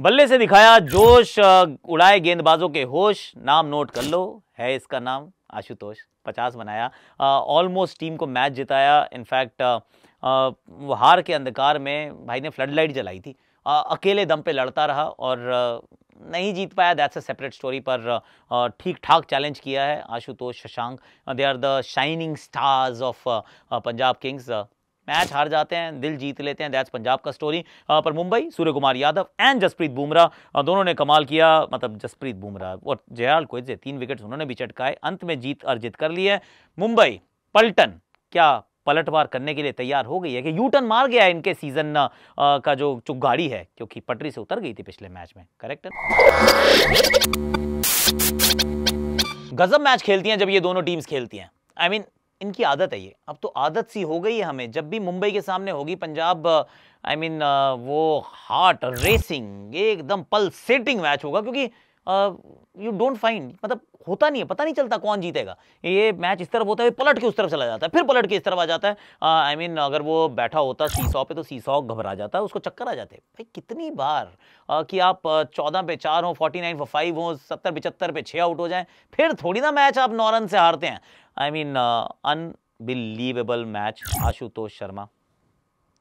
बल्ले से दिखाया जोश उड़ाए गेंदबाजों के होश नाम नोट कर लो है इसका नाम आशुतोष पचास बनाया ऑलमोस्ट टीम को मैच जिताया इनफैक्ट हार के अंधकार में भाई ने फ्लड लाइट जलाई थी आ, अकेले दम पे लड़ता रहा और आ, नहीं जीत पाया दैट्स अ सेपरेट स्टोरी पर ठीक ठाक चैलेंज किया है Ashutosh Shashank they are the shining stars of Punjab Kings match हार जाते हैं दिल जीत लेते हैं दैट्स पंजाब का स्टोरी पर मुंबई सूर्य कुमार यादव एंड जसप्रीत बुमराह दोनों ने कमाल किया मतलब जसप्रीत बुमराह और जयाल कोइजे तीन विकेट उन्होंने भी चटकाए अंत में जीत अर्जित कर ली है मुंबई पलटन क्या पलटवार करने के लिए तैयार हो गई है कि यूटर्न मार गया इनके सीजन का जो गाड़ी है क्योंकि पटरी से उतर गई थी पिछले मैच में करेक्ट गजब मैच खेलती हैं जब ये दोनों टीम्स खेलती हैं आई I मीन mean, इनकी आदत है ये अब तो आदत सी हो गई है हमें जब भी मुंबई के सामने होगी Punjab I I mean mean, uh, वो हार्ट रेसिंग एकदम पल्सेटिंग मैच होगा क्योंकि यू डोंट फाइंड मतलब होता नहीं है पता नहीं चलता कौन जीतेगा ये मैच इस तरफ होता है पलट के उस तरफ चला जाता है फिर पलट के इस तरफ आ जाता है आई uh, मीन mean, अगर वो बैठा होता सौ पे तो सौ घबरा जाता है उसको चक्कर आ जाते हैं भाई कितनी बार uh, कि आप चौदह पे चार हों फोर्टी नाइन पर फाइव हो सत्तर पचहत्तर पे छः आउट हो जाए फिर थोड़ी ना मैच आप नौ रन से हारते हैं I mean unbelievable match Ashutosh Sharma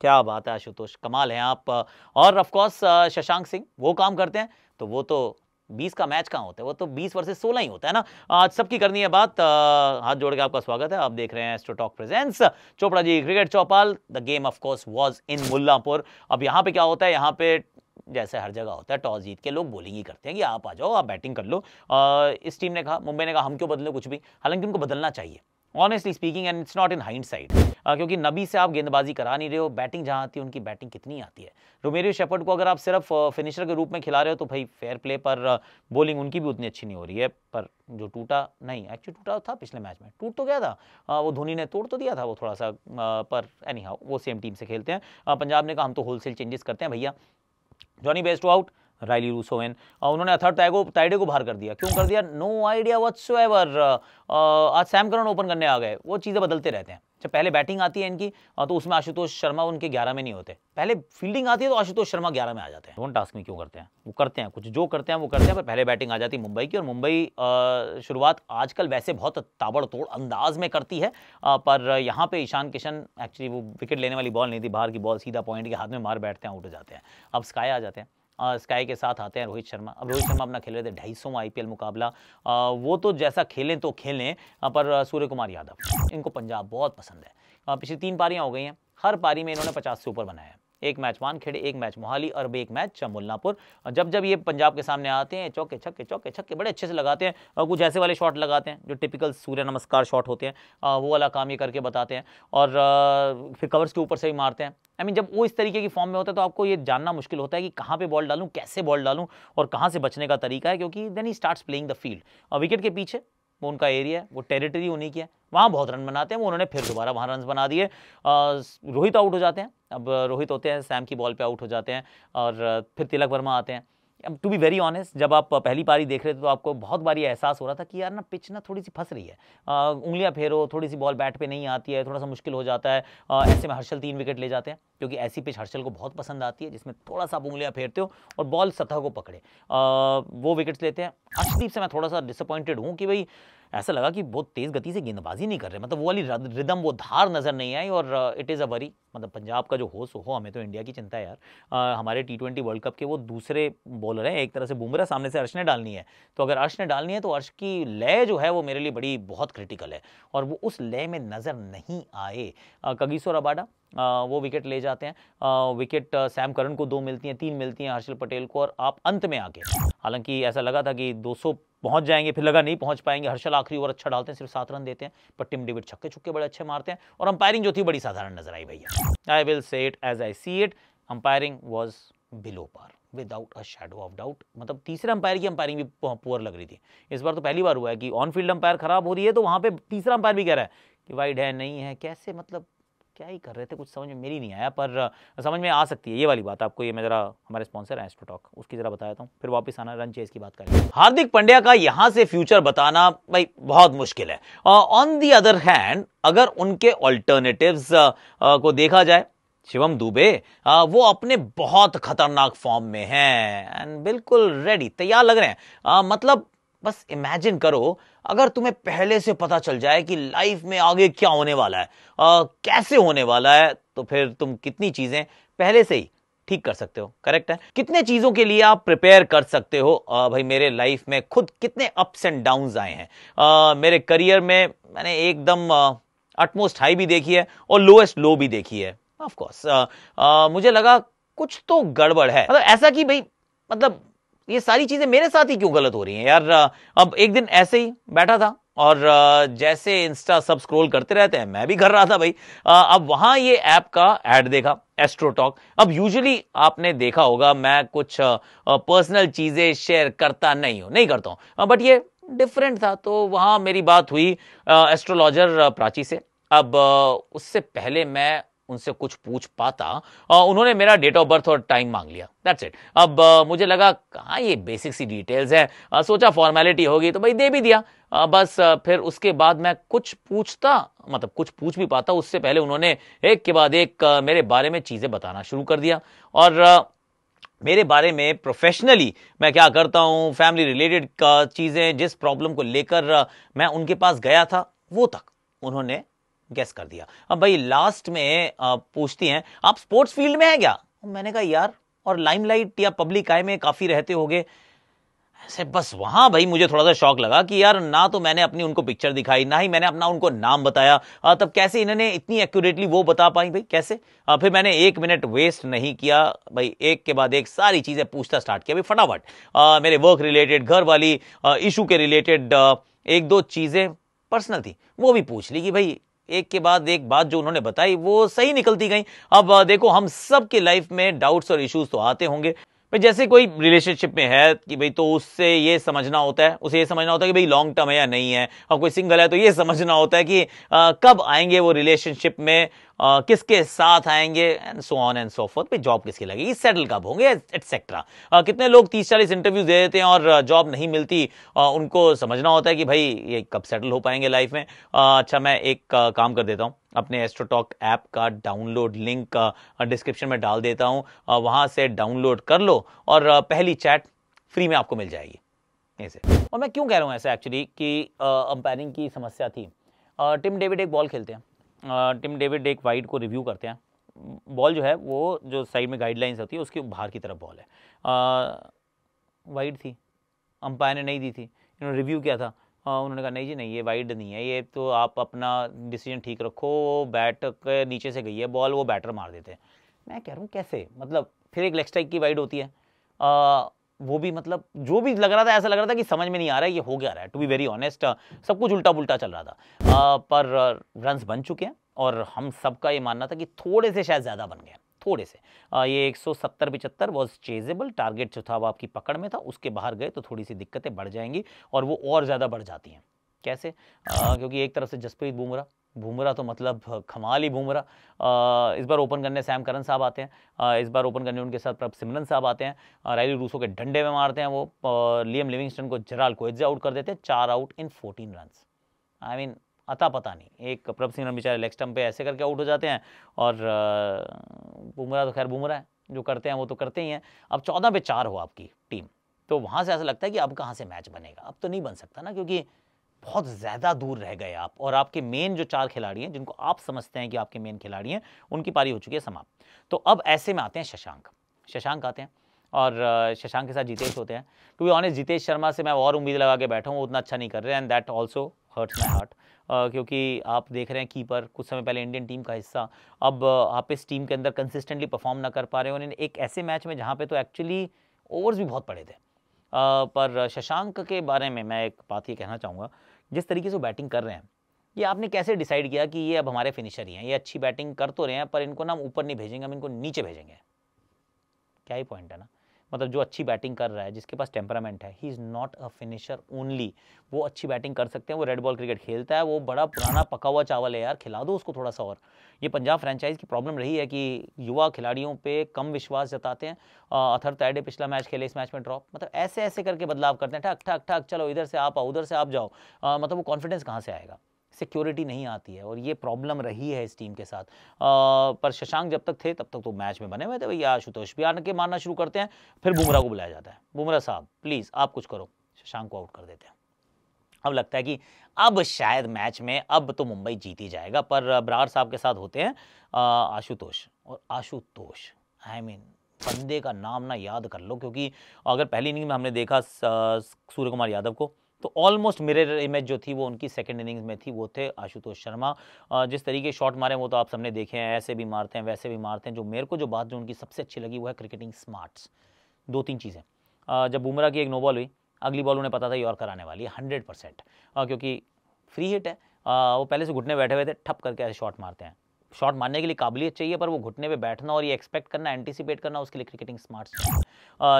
क्या बात है आशुतोष कमाल हैं आप और ऑफकोर्स शशांक सिंह वो काम करते हैं तो वो तो बीस का मैच कहाँ होता है वो तो बीस वर्सेज सोलह ही होता है ना आज सबकी करनी है बात हाथ जोड़ के आपका स्वागत है आप देख रहे हैं Astrotalk presents Chopra ji cricket Chaupal the game of course was in Mullanpur अब यहाँ पे क्या होता है यहाँ पे जैसे हर जगह होता है टॉस जीत के लोग बोलिंग ही करते हैं कि आप आ जाओ आप बैटिंग कर लो आ, इस टीम ने कहा मुंबई ने कहा हम क्यों बदलो कुछ भी हालांकि उनको बदलना चाहिए honestly speaking and it's not in hindsight क्योंकि नबी से आप गेंदबाजी करा नहीं रहे हो बैटिंग जहाँ आती है उनकी बैटिंग कितनी आती है रोमेरियो शेपर्ड को अगर आप सिर्फ फिनिशर uh, के रूप में खिला रहे हो तो भाई फेयर प्ले पर बॉलिंग uh, उनकी भी उतनी अच्छी नहीं हो रही है पर जो टूटा नहीं एक्चुअली टूटा था पिछले मैच में टूट तो गया था uh, वो धोनी ने तोड़ तो दिया था वो थोड़ा सा पर एनी वो सेम टीम से खेलते हैं पंजाब ने कहा हम तो होलसेल चेंजेस करते हैं भैया Jonny best out Rilee Rossouw in उन्होंने अथर टाइगो टाइडे को बाहर कर दिया क्यों कर दिया नो आइडिया वट्स एवर आज सैम करन ओपन करने आ गए वो चीज़ें बदलते रहते हैं जब पहले बैटिंग आती है इनकी तो उसमें आशुतोष शर्मा उनके ग्यारह में नहीं होते पहले फील्डिंग आती है तो आशुतोष शर्मा ग्यारह में आ जाते हैं डोंट टास्क में क्यों करते हैं वो करते हैं कुछ जो करते हैं वो करते हैं पर पहले बैटिंग आ जाती है मुंबई की और मुंबई शुरुआत आजकल वैसे बहुत ताबड़तोड़ अंदाज में करती है पर यहाँ पर ईशान किशन एक्चुअली वो विकेट लेने वाली बॉल नहीं थी बाहर की बॉल सीधा पॉइंट के हाथ में मार बैठते हैं उठ जाते हैं अब स्काई आ जाते हैं स्काई के साथ आते हैं रोहित शर्मा अब रोहित शर्मा अपना खेल रहे थे ढाई सौ आईपीएल मुकाबला आ, वो तो जैसा खेलें तो खेलें पर सूर्य कुमार यादव इनको पंजाब बहुत पसंद है पिछली तीन पारियाँ हो गई हैं हर पारी में इन्होंने पचास से ऊपर बनाया है एक मैच वानखेड़े एक मैच मोहाली और एक मैच चमुलनापुर जब जब ये पंजाब के सामने आते हैं चौके छक्के चौके छक्के बड़े अच्छे से लगाते हैं और कुछ ऐसे वाले शॉट लगाते हैं जो टिपिकल सूर्य नमस्कार शॉट होते हैं वो वाला काम ये करके बताते हैं और फिर कवर्स के ऊपर से ही मारते हैं आई I मीन mean, जब वो इस तरीके की फॉर्म में होता है तो आपको ये जानना मुश्किल होता है कि कहाँ पे बॉल डालूँ कैसे बॉल डालूँ और कहाँ से बचने का तरीका है क्योंकि then he starts playing the field और विकेट के पीछे वो उनका एरिया है वो टेरिटरी उन्हीं की है वहाँ बहुत रन बनाते हैं वो उन्होंने फिर दोबारा वहाँ रन बना दिए रोहित आउट हो जाते हैं अब रोहित होते हैं सैम की बॉल पे आउट हो जाते हैं और फिर तिलक वर्मा आते हैं टू बी वेरी ऑनेस्ट जब आप पहली पारी देख रहे थे तो आपको बहुत बार ये एहसास हो रहा था कि यार ना पिच ना थोड़ी सी फंस रही है उंगलियां फेरो थोड़ी सी बॉल बैट पे नहीं आती है थोड़ा सा मुश्किल हो जाता है आ, ऐसे में हर्षल तीन विकेट ले जाते हैं क्योंकि ऐसी पिच हर्षल को बहुत पसंद आती है जिसमें थोड़ा सा आप उंगलियाँ फेरते हो और बॉल सतह को पकड़े आ, वो विकेट्स लेते हैं अर्शदीप से मैं थोड़ा सा डिसअपॉइंटेड हूँ कि भाई ऐसा लगा कि बहुत तेज़ गति से गेंदबाजी नहीं कर रहे मतलब वो वाली रिदम वो धार नज़र नहीं आई और इट इज़ अ वरी मतलब पंजाब का जो हो सो हो हमें तो इंडिया की चिंता है यार आ, हमारे टी ट्वेंटी वर्ल्ड कप के वो दूसरे बॉलर हैं एक तरह से बुमरा सामने से अर्श ने डालनी है तो अगर अर्श ने डालनी है तो अर्श की लय जो है वो मेरे लिए बड़ी बहुत क्रिटिकल है और वो उस लय में नज़र नहीं आए कगीसोर अबाडा वो विकेट ले जाते हैं विकेट सैम करण को दो मिलती हैं तीन मिलती हैं हर्षल पटेल को और आप अंत में आके हालांकि ऐसा लगा था कि 200 पहुंच जाएंगे फिर लगा नहीं पहुंच पाएंगे हर्षल आखिरी ओवर अच्छा डालते हैं सिर्फ सात रन देते हैं पर टिम डेविड छक्के छुक्के बड़े अच्छे मारते हैं और अंपायरिंग जो थी बड़ी साधारण नजर आई भैया I will say it as I see it umpiring was below par without a shadow of doubt मतलब तीसरे अंपायर की अंपायरिंग भी पुअर लग रही थी इस बार तो पहली बार हुआ है कि ऑन फील्ड अंपायर खराब हो रही है तो वहां पे तीसरा अंपायर भी कह रहा है कि वाइड है नहीं है कैसे मतलब क्या ही कर रहे थे कुछ समझ में मेरी नहीं आया पर समझ में आ सकती है ये वाली बात आपको ये मैं जरा हमारे स्पॉन्सर है एस्ट्रोटॉक उसकी जरा बताया था फिर वापस आना रन चेस की बात करें हार्दिक पंड्या का यहाँ से फ्यूचर बताना भाई बहुत मुश्किल है ऑन दी अदर हैंड अगर उनके ऑल्टरनेटिव को देखा जाए शिवम दुबे आ, वो अपने बहुत खतरनाक फॉर्म में हैं एंड बिल्कुल रेडी तैयार लग रहे हैं आ, मतलब बस इमेजिन करो अगर तुम्हें पहले से पता चल जाए कि लाइफ में आगे क्या होने वाला है आ, कैसे होने वाला है तो फिर तुम कितनी चीज़ें पहले से ही ठीक कर सकते हो करेक्ट है कितने चीज़ों के लिए आप प्रिपेयर कर सकते हो आ, भाई मेरे लाइफ में खुद कितने अप्स एंड डाउन आए हैं आ, मेरे करियर में मैंने एकदम अटमोस्ट हाई भी देखी है और लोएस्ट लो भी देखी है ऑफ कोर्स मुझे लगा कुछ तो गड़बड़ है मतलब ऐसा कि भाई मतलब ये सारी चीज़ें मेरे साथ ही क्यों गलत हो रही हैं यार अब एक दिन ऐसे ही बैठा था और जैसे इंस्टा सब स्क्रोल करते रहते हैं मैं भी कर रहा था भाई अब वहां ये ऐप का एड देखा एस्ट्रोटॉक अब यूजुअली आपने देखा होगा मैं कुछ पर्सनल चीजें शेयर करता नहीं हूं नहीं करता हूं बट ये डिफरेंट था तो वहां मेरी बात हुई एस्ट्रोलॉजर प्राची से अब उससे पहले मैं उनसे कुछ पूछ पाता उन्होंने मेरा डेट ऑफ बर्थ और टाइम मांग लिया दैट्स इट अब मुझे लगा कहाँ ये बेसिक सी डिटेल्स है सोचा फॉर्मेलिटी होगी तो भाई दे भी दिया बस फिर उसके बाद मैं कुछ पूछता मतलब कुछ पूछ भी पाता उससे पहले उन्होंने एक के बाद एक मेरे बारे में चीज़ें बताना शुरू कर दिया और मेरे बारे में प्रोफेशनली मैं क्या करता हूँ फैमिली रिलेटेड चीज़ें जिस प्रॉब्लम को लेकर मैं उनके पास गया था वो तक उन्होंने गैस कर दिया अब भाई लास्ट में पूछती हैं आप स्पोर्ट्स फील्ड में हैं क्या मैंने कहा यार और लाइमलाइट या पब्लिक आय में काफ़ी रहते होगे ऐसे बस वहां भाई मुझे थोड़ा सा शौक लगा कि यार ना तो मैंने अपनी उनको पिक्चर दिखाई ना ही मैंने अपना उनको नाम बताया तब कैसे इन्होंने इतनी एक्यूरेटली वो बता पाई भाई कैसे फिर मैंने एक मिनट वेस्ट नहीं किया भाई एक के बाद एक सारी चीज़ें पूछता स्टार्ट किया भाई फटाफट मेरे वर्क रिलेटेड घर वाली इशू के रिलेटेड एक दो चीज़ें पर्सनल थी वो भी पूछ ली कि भाई एक के बाद एक बात जो उन्होंने बताई वो सही निकलती गई अब देखो हम सब के लाइफ में डाउट्स और इश्यूज तो आते होंगे भाई जैसे कोई रिलेशनशिप में है कि भाई तो उससे ये समझना होता है उसे ये समझना होता है कि भाई लॉन्ग टर्म है या नहीं है और कोई सिंगल है तो ये समझना होता है कि आ, कब आएंगे वो रिलेशनशिप में किसके साथ आएंगे and so on and so forth पे जॉब किसकी लगेगी सेटल कब होंगे एटसेट्रा कितने लोग तीस चालीस इंटरव्यू दे देते हैं और जॉब नहीं मिलती आ, उनको समझना होता है कि भाई ये कब सेटल हो पाएंगे लाइफ में अच्छा मैं एक काम कर देता हूँ अपने एस्ट्रोटॉक ऐप का डाउनलोड लिंक डिस्क्रिप्शन में डाल देता हूँ वहाँ से डाउनलोड कर लो और पहली चैट फ्री में आपको मिल जाएगी ऐसे और मैं क्यों कह रहा हूँ ऐसा एक्चुअली कि अंपायरिंग की समस्या थी टिम डेविड एक बॉल खेलते हैं टिम डेविड डेक वाइड को रिव्यू करते हैं बॉल जो है वो जो साइड में गाइडलाइंस होती है उसके बाहर की तरफ बॉल है वाइड थी अंपायर ने नहीं दी थी इन्होंने रिव्यू किया था आ, उन्होंने कहा नहीं जी नहीं ये वाइड नहीं है ये तो आप अपना डिसीजन ठीक रखो बैट के नीचे से गई है बॉल वो बैटर मार देते हैं मैं कह रहा हूँ कैसे मतलब फिर एक लेग स्ट्राइक की वाइड होती है आ, वो भी मतलब जो भी लग रहा था ऐसा लग रहा था कि समझ में नहीं आ रहा है ये हो गया रहा है टू बी वेरी ऑनेस्ट सब कुछ उल्टा पुल्टा चल रहा था आ, पर रन्स बन चुके हैं और हम सबका ये मानना था कि थोड़े से शायद ज़्यादा बन गए थोड़े से आ, ये 170 पिचहत्तर वॉज चेजेबल टारगेट जो था वो आपकी पकड़ में था उसके बाहर गए तो थोड़ी सी दिक्कतें बढ़ जाएंगी और वो और ज़्यादा बढ़ जाती हैं कैसे आ, क्योंकि एक तरफ से जसप्रीत बुमराह भूमरा तो मतलब खमाल ही भूमरा इस बार ओपन करने सैम करन साहब आते हैं इस बार ओपन करने उनके साथ प्रभ सिमरन साहब आते हैं रैली रूसो के डंडे में मारते हैं वो लियम लिविंगस्टन को जराल कोएजे आउट कर देते हैं चार out in fourteen run I mean अता पता नहीं एक प्रभ सिमरन बेचारे लेग स्टम्प पे ऐसे करके आउट हो जाते हैं और बुमरा तो खैर बुमराह है जो करते हैं वो तो करते ही हैं अब चौदह पे चार हो आपकी टीम तो वहाँ से ऐसा लगता है कि अब कहाँ से मैच बनेगा अब तो नहीं बन सकता ना क्योंकि बहुत ज़्यादा दूर रह गए आप और आपके मेन जो चार खिलाड़ी हैं जिनको आप समझते हैं कि आपके मेन खिलाड़ी हैं उनकी पारी हो चुकी है समाप्त तो अब ऐसे में आते हैं शशांक शशांक आते हैं और शशांक के साथ जितेश होते हैं to be honest Jitesh Sharma से मैं और उम्मीद लगा के बैठा हूँ उतना अच्छा नहीं कर रहे and that also hurts my heart क्योंकि आप देख रहे हैं कीपर कुछ समय पहले इंडियन टीम का हिस्सा अब आप इस टीम के अंदर कंसिस्टेंटली परफॉर्म ना कर पा रहे हो उन्होंने एक ऐसे मैच में जहाँ पे तो एक्चुअली ओवर्स भी बहुत पड़े थे पर शशांक के बारे में मैं एक बात ये कहना चाहूँगा जिस तरीके से बैटिंग कर रहे हैं ये आपने कैसे डिसाइड किया कि ये अब हमारे फिनिशर ही हैं ये अच्छी बैटिंग कर तो रहे हैं पर इनको ना हम ऊपर नहीं भेजेंगे हम इनको नीचे भेजेंगे क्या ही पॉइंट है ना मतलब जो अच्छी बैटिंग कर रहा है जिसके पास टेम्परामेंट है he is not a finisher only वो अच्छी बैटिंग कर सकते हैं वो रेड बॉल क्रिकेट खेलता है वो बड़ा पुराना पका हुआ चावल है यार खिला दो उसको थोड़ा सा और ये पंजाब फ्रेंचाइज की प्रॉब्लम रही है कि युवा खिलाड़ियों पर कम विश्वास जताते हैं अथर तैडे पिछला मैच खेले इस मैच में ड्रॉप मतलब ऐसे ऐसे करके बदलाव करते हैं ठक ठक ठक चलो इधर से आप आओ उधर से आप जाओ मतलब वो कॉन्फिडेंस कहाँ से आएगा सिक्योरिटी नहीं आती है और ये प्रॉब्लम रही है इस टीम के साथ आ, पर शशांक जब तक थे तब तक तो मैच में बने हुए थे भैया आशुतोष भी आने के मारना शुरू करते हैं फिर बुमराह को बुलाया जाता है बुमराह साहब प्लीज़ आप कुछ करो शशांक को आउट कर देते हैं अब लगता है कि अब शायद मैच में अब तो मुंबई जीत ही जाएगा पर ब्रार साहब के साथ होते हैं आशुतोष और आशुतोष आई मीन बंदे का नाम ना याद कर लो क्योंकि अगर पहली इनिंग में हमने देखा सूर्य कुमार यादव को तो ऑलमोस्ट मिरर इमेज जो थी वो उनकी सेकेंड इनिंग्स में थी वो थे आशुतोष शर्मा जिस तरीके शॉट मारे वो तो आप सबने देखे हैं ऐसे भी मारते हैं वैसे भी मारते हैं जो मेरे को जो बात जो उनकी सबसे अच्छी लगी वो है क्रिकेटिंग स्मार्ट्स दो तीन चीज़ें जब बुमरा की एक नो बॉल हुई अगली बॉल उन्हें पता था और कराने वाली है हंड्रेड परसेंट क्योंकि फ्री हिट है वो पहले से घुटने बैठे हुए थे ठप करके ऐसे शॉट मारते हैं शॉट मारने के लिए काबिलियत चाहिए पर वो घुटने पे बैठना और ये एक्सपेक्ट करना एंटिसिपेट करना उसके लिए क्रिकेटिंग स्मार्ट्स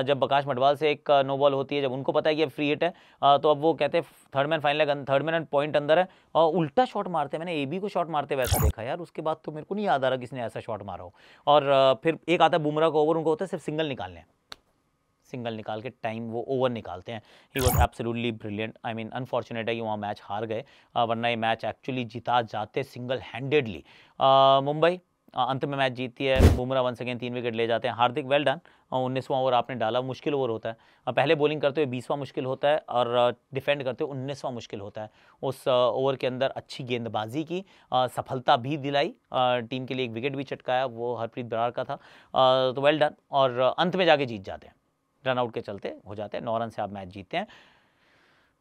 जब बकाश मटवाल से एक नो uh, बॉल होती है जब उनको पता है कि अब फ्री हिट है तो अब वो कहते हैं third man final third man and point अंदर है और उल्टा शॉट मारते हैं मैंने ए बी को शॉट मारते वैसा देखा यार उसके बाद तो मेरे को नहीं याद आ रहा किसने ऐसा शॉट मारा हो और फिर एक आता है बुमरा को ओवर उनको होता है सिर्फ सिंगल निकालने हैं सिंगल निकाल के टाइम वो ओवर निकालते हैं he was absolutely brilliant I mean unfortunate है कि वहाँ मैच हार गए वरना ये मैच एक्चुअली जीता जाते सिंगल हैंडेडली मुंबई अंत में मैच जीतती है बुमरा वन सेकेंड तीन विकेट ले जाते हैं हार्दिक वेल डन उन्नीसवां ओवर आपने डाला मुश्किल ओवर होता है पहले बॉलिंग करते हुए बीसवां मुश्किल होता है और डिफेंड करते हुए उन्नीसवां मुश्किल होता है उस ओवर के अंदर अच्छी गेंदबाजी की सफलता भी दिलाई टीम के लिए एक विकेट भी चटकाया वो हरप्रीत बरार का था तो वेल डन और अंत में जाके जीत जाते हैं रनआउट के चलते हो जाते हैं नौ रन से आप मैच जीतते हैं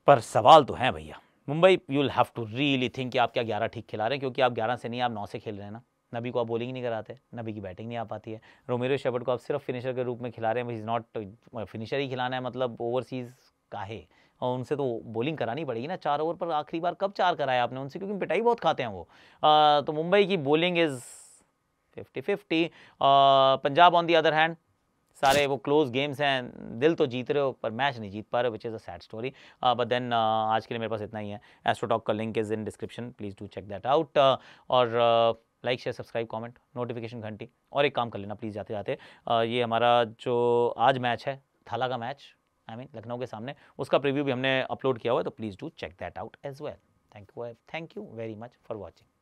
पर सवाल तो हैं भैया Mumbai you will have to really think कि आप क्या ग्यारह ठीक खिला रहे हैं क्योंकि आप ग्यारह से नहीं आप नौ से खेल रहे हैं ना नबी को आप बॉलिंग नहीं कराते नबी की बैटिंग नहीं आ पाती है रोमेरो शेबर्ट को आप सिर्फ फिनिशर के रूप में खिला रहे हैं इज़ नॉट फिनिशर ही खिलाना है मतलब ओवरसीज़ का है और उनसे तो बॉलिंग करानी पड़ेगी ना चार ओवर पर आखिरी बार कब चार कराया आपने उनसे क्योंकि पिटाई बहुत खाते हैं वो आ, तो मुंबई की bowling is fifty fifty Punjab on the other hand सारे वो क्लोज गेम्स हैं दिल तो जीत रहे हो पर मैच नहीं जीत पा रहे which is a sad story but then आज के लिए मेरे पास इतना ही है एस्ट्रोटॉक का link is in description please do check that out और like share subscribe comment notification घंटी और एक काम कर लेना प्लीज़ जाते जाते uh, ये हमारा जो आज मैच है थाला का मैच आई मीन लखनऊ के सामने उसका प्रीव्यू भी हमने अपलोड किया हुआ है तो please do check that out as well thank you thank you very much for watching